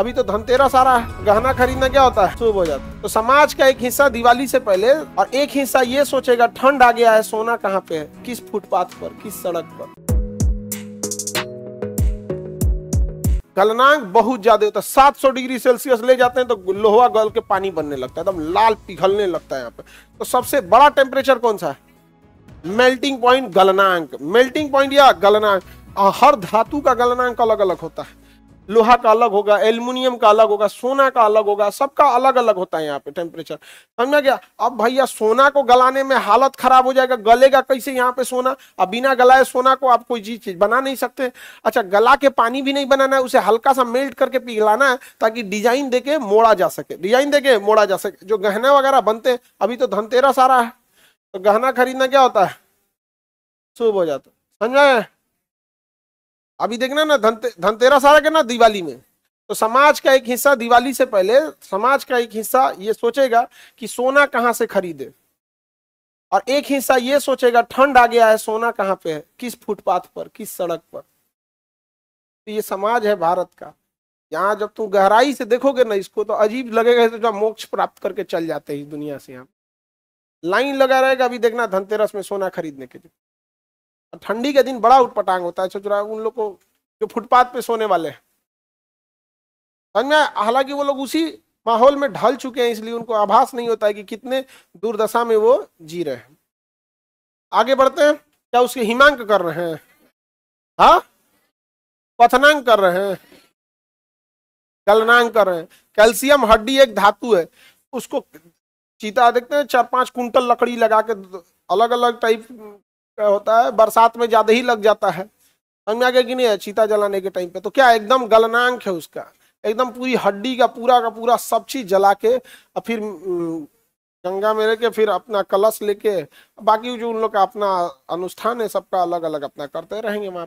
अभी तो धनतेरस आ रहा है गहना खरीदना क्या होता है शुभ हो जाता है तो समाज का एक हिस्सा दिवाली से पहले और एक हिस्सा ये सोचेगा ठंड आ गया है सोना कहाँ पे है किस फुटपाथ पर किस सड़क पर गलनांक बहुत ज्यादा होता है सात सौ डिग्री सेल्सियस ले जाते हैं तो लोहा गल के पानी बनने लगता है एकदम तो लाल पिघलने लगता है यहाँ पे तो सबसे बड़ा टेम्परेचर कौन सा है मेल्टिंग पॉइंट गलनांक मेल्टिंग पॉइंट या गलनांक हर धातु का गलनांक अलग अलग होता है लोहा का अलग होगा एल्यूमिनियम का अलग होगा सोना का अलग होगा सबका अलग अलग होता है यहाँ पे टेम्परेचर समझा गया अब भैया सोना को गलाने में हालत खराब हो जाएगा गलेगा कैसे यहाँ पे सोना अब बिना गलाए सोना को आप कोई चीज बना नहीं सकते अच्छा गला के पानी भी नहीं बनाना है उसे हल्का सा मेल्ट करके पिघलाना है ताकि डिजाइन दे के मोड़ा जा सके डिजाइन दे के मोड़ा जा सके जो गहना वगैरह बनते हैं अभी तो धनतेरस आ रहा है तो गहना खरीदना क्या होता है शुभ हो जाता है समझा अभी देखना ना धनते धनतेरस आ रहा ना दिवाली में तो समाज का एक हिस्सा दिवाली से पहले समाज का एक हिस्सा ये सोचेगा कि सोना कहाँ से खरीदे और एक हिस्सा ये सोचेगा ठंड आ गया है सोना कहाँ पे है किस फुटपाथ पर किस सड़क पर तो ये समाज है भारत का यहाँ जब तुम गहराई से देखोगे ना इसको तो अजीब लगेगा तो मोक्ष प्राप्त करके चल जाते हैं इस दुनिया से यहाँ लाइन लगा रहेगा अभी देखना धनतेरस में सोना खरीदने के लिए ठंडी के दिन बड़ा उठपटांग होता है सोच उन लोग को जो फुटपाथ पे सोने वाले हैं समझ में हालांकि वो लोग उसी माहौल में ढल चुके हैं इसलिए उनको आभास नहीं होता है कि कितने दुर्दशा में वो जी रहे हैं आगे बढ़ते हैं क्या उसके हिमांक कर रहे हैं हा पथनांग कर रहे हैं कलनांग कर रहे हैं कैल्शियम हड्डी एक धातु है उसको चीता देखते हैं चार पांच कुंटल लकड़ी लगा के अलग अलग टाइप होता है बरसात में ज्यादा ही लग जाता है समझ में आ गया कि नहीं है चीता जलाने के टाइम पे तो क्या एकदम गलनांक है उसका एकदम पूरी हड्डी का पूरा का पूरा सब चीज जला के और फिर गंगा में लेके फिर अपना कलश लेके बाकी जो उन लोग का अपना अनुष्ठान है सबका अलग अलग अपना करते रहेंगे वहाँ